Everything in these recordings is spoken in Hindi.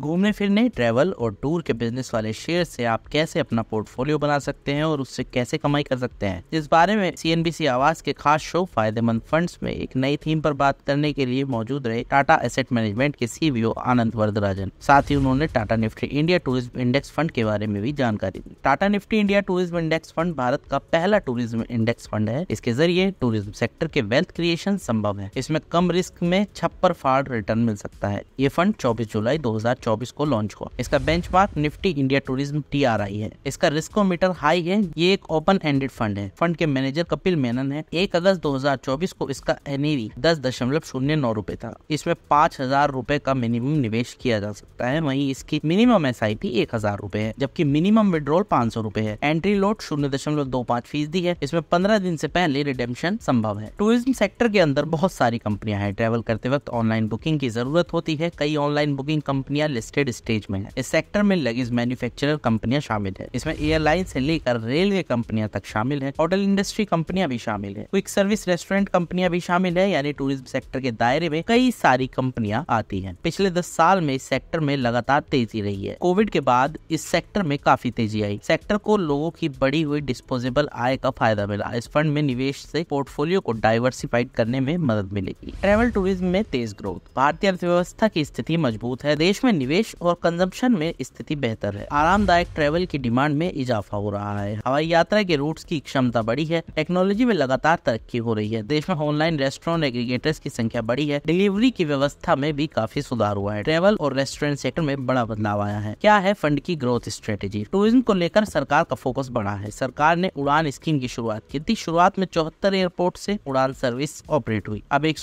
घूमने फिरने ट्रैवल और टूर के बिजनेस वाले शेयर से आप कैसे अपना पोर्टफोलियो बना सकते हैं और उससे कैसे कमाई कर सकते हैं इस बारे में सी आवाज के खास शो फायदेमंद फंड्स में एक नई थीम पर बात करने के लिए मौजूद रहे टाटा एसेट मैनेजमेंट के सीईओ e आनंद वर्धराजन साथ ही उन्होंने Tata Nifty India tourism index fund के बारे में भी जानकारी दी Tata Nifty India tourism index fund Bharat का पहला टूरिज्म इंडेक्स फंड है इसके जरिए टूरिज्म सेक्टर के वेल्थ क्रिएशन संभव है इसमें कम रिस्क में छप्पर फाड़ रिटर्न मिल सकता है ये फंड चौबीस जुलाई दो 2024 को लॉन्च हुआ इसका bench Nifty India tourism T है इसका रिस्कोमीटर हाई है ये एक ओपन एंडेड फंड है फंड के मैनेजर कपिल मेनन है एक अगस्त दो को इसका एनईवी दस दशमलव शून्य नौ रूपए था इसमें पाँच हजार रूपए का मिनिमम निवेश किया जा सकता है वहीं इसकी मिनिमम एस आई पी एक हजार रूपए है जबकि मिनिमम विड्रोल पाँच सौ रूपए है एंट्री लोड शून्य दशमलव दो पाँच फीसदी है इसमें पंद्रह दिन से पहले रिडेम्पशन संभव है टूरिज्म सेक्टर के अंदर बहुत सारी कंपनियां हैं ट्रेवल करते वक्त ऑनलाइन बुकिंग की जरूरत होती है कई ऑनलाइन बुकिंग कंपनियां लिस्टेड स्टेज में है इस सेक्टर में लगेज मैन्युफैक्चरर कंपनियां शामिल है इसमें एयरलाइन से लेकर रेलवे कंपनियां तक शामिल है होटल इंडस्ट्री कंपनियां भी शामिल है क्विक सर्विस रेस्टोरेंट कंपनियां भी शामिल है यानी टूरिज्म सेक्टर के दायरे में कई सारी कंपनियां आती है पिछले दस साल में इस सेक्टर में लगातार तेजी रही है कोविड के बाद इस सेक्टर में काफी तेजी आई सेक्टर को लोगों की बढ़ी हुई डिस्पोजेबल आय का फायदा मिला इस फंड में निवेश से पोर्टफोलियो को डाइवर्सिफाइड करने में मदद मिलेगी ट्रेवल टूरिज्म में तेज ग्रोथ भारतीय अर्थव्यवस्था की स्थिति मजबूत है देश में निवेश और कंजम्पशन में स्थिति बेहतर है आरामदायक ट्रेवल की डिमांड में इजाफा हो रहा है हवाई यात्रा के रूट्स की क्षमता बढ़ी है टेक्नोलॉजी में लगातार तरक्की हो रही है देश में ऑनलाइन रेस्टोरेंट एग्रीगेटर्स की संख्या बढ़ी है डिलीवरी की व्यवस्था में भी काफी सुधार हुआ है ट्रेवल और रेस्टोरेंट सेक्टर में बड़ा बदलाव आया है क्या है फंड की ग्रोथ स्ट्रेटेजी टूरिज्म को लेकर सरकार का फोकस बढ़ा है सरकार ने उड़ान स्कीम की शुरुआत की थी शुरुआत में चौहत्तर एयरपोर्ट से उड़ान सर्विस ऑपरेट हुई अब एक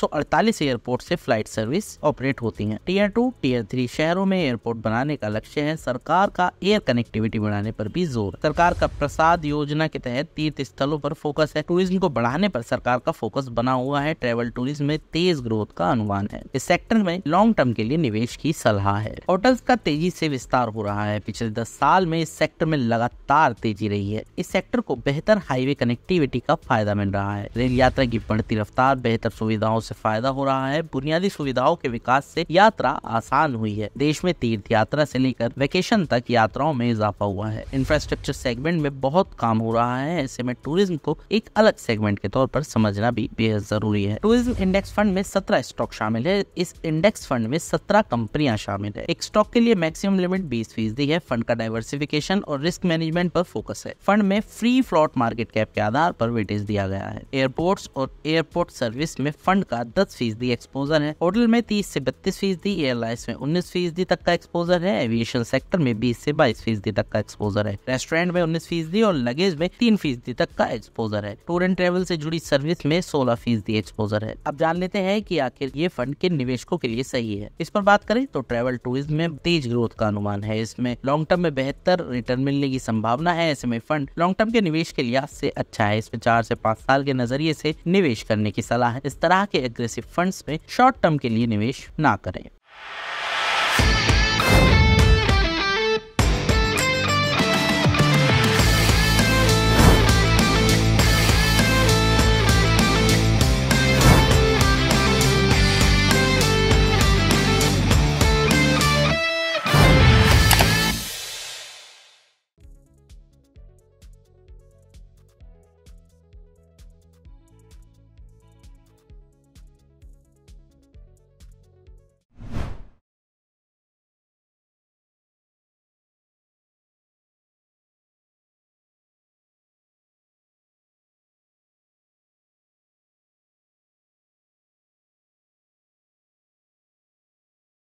एयरपोर्ट से फ्लाइट सर्विस ऑपरेट होती है टीयर टू टीयर थ्री शहरों शहरों में एयरपोर्ट बनाने का लक्ष्य है सरकार का एयर कनेक्टिविटी बढ़ाने पर भी जोर सरकार का प्रसाद योजना के तहत तीर्थ स्थलों पर फोकस है टूरिज्म को बढ़ाने पर सरकार का फोकस बना हुआ है ट्रेवल टूरिज्म में तेज ग्रोथ का अनुमान है इस सेक्टर में लॉन्ग टर्म के लिए निवेश की सलाह है होटल्स का तेजी से विस्तार हो रहा है पिछले दस साल में इस सेक्टर में लगातार तेजी रही है इस सेक्टर को बेहतर हाईवे कनेक्टिविटी का फायदा मिल रहा है रेल यात्रा की बढ़ती रफ्तार बेहतर सुविधाओं से फायदा हो रहा है बुनियादी सुविधाओं के विकास से यात्रा आसान हुई है देश देश में तीर्थ यात्रा से लेकर वेकेशन तक यात्राओं में इजाफा हुआ है इंफ्रास्ट्रक्चर सेगमेंट में बहुत काम हो रहा है ऐसे में टूरिज्म को एक अलग सेगमेंट के तौर पर समझना भी बेहद जरूरी है टूरिज्म इंडेक्स फंड में सत्रह स्टॉक शामिल है इस इंडेक्स फंड में सत्रह कंपनियां शामिल है एक स्टॉक के लिए मैक्सिमम लिमिट बीस फीसदी है फंड का डाइवर्सिफिकेशन और रिस्क मैनेजमेंट पर फोकस है फंड में फ्री फ्लॉट मार्केट कैप के आधार पर वेटेज दिया गया है एयरपोर्ट और एयरपोर्ट सर्विस में फंड का दस फीसदी एक्सपोजर है होटल में तीस से बत्तीस फीसदी एयरलाइंस में उन्नीस फीसदी फीसदी तक का एक्सपोजर है एविएशन सेक्टर में बीस से बाईस फीसदी तक का एक्सपोजर है रेस्टोरेंट में उन्नीस फीसदी और लगेज में तीन फीसदी तक का एक्सपोजर है टूर एंड ट्रेवल से जुड़ी सर्विस में सोलह फीसदी एक्सपोजर है अब जान लेते हैं की आखिर ये फंड किन निवेशकों के लिए सही है इस पर बात करें तो ट्रेवल टूरिज्म में तेज ग्रोथ का अनुमान है इसमें लॉन्ग टर्म में बेहतर रिटर्न मिलने की संभावना है ऐसे में फंड लॉन्ग टर्म के निवेश के लिहाज से अच्छा है इसमें चार से पाँच साल के नजरिए से निवेश करने की सलाह है इस तरह के एग्रेसिव फंड्स में शॉर्ट टर्म के लिए निवेश ना करें